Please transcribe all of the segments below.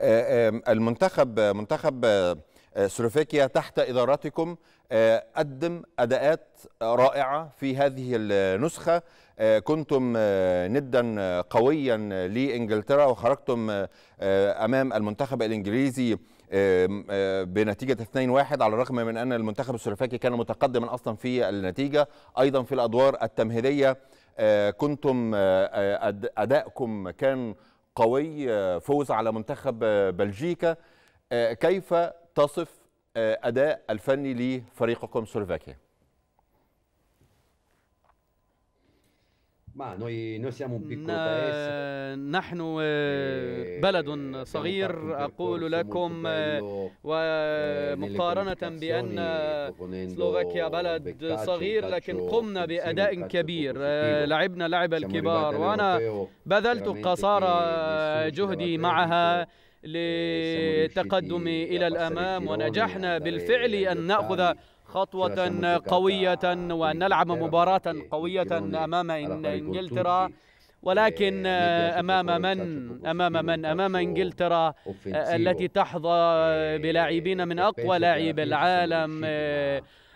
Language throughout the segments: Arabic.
آه، المنتخب منتخب آه، آه، سلوفاكيا تحت إدارتكم قدم أداءات رائعة في هذه النسخة كنتم ندا قويا لإنجلترا وخرجتم أمام المنتخب الإنجليزي بنتيجة 2-1 على الرغم من أن المنتخب السلوفاكي كان متقدما أصلا في النتيجة أيضا في الأدوار التمهيدية كنتم اداءكم كان قوي آه، فوز على منتخب آه، بلجيكا آه، كيف تصف أداء الفني لفريقكم سلوفاكيا؟ ما نوي نو سيامون بيكو نحن بلد صغير أقول لكم ومقارنة بأن سلوفاكيا بلد صغير لكن قمنا بأداء كبير لعبنا لعب الكبار وأنا بذلت قصارى جهدي معها للتقدم إلى الأمام ونجحنا بالفعل أن نأخذ خطوة قوية ونلعب مباراة قوية أمام إنجلترا ولكن أمام من أمام من أمام إنجلترا التي تحظى بلاعبين من أقوى لاعبي العالم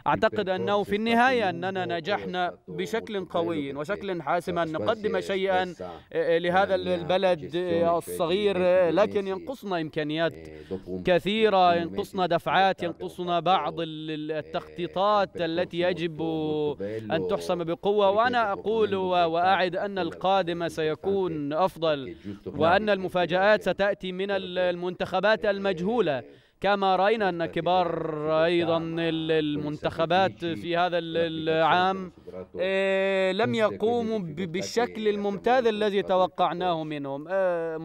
أعتقد أنه في النهاية أننا نجحنا بشكل قوي وشكل حاسم أن نقدم شيئا آه، آه، لهذا البلد آه، الصغير لكن ينقصنا إمكانيات كثيرة ينقصنا دفعات ينقصنا بعض التخطيطات التي يجب أن تحسم بقوة وأنا أقول وأعد أن القادم سيكون أفضل وأن المفاجآت ستأتي من المنتخبات المجهولة كما رأينا أن كبار أيضا المنتخبات في هذا العام إيه، لم يقوموا بالشكل الممتاز الذي توقعناه منهم آه،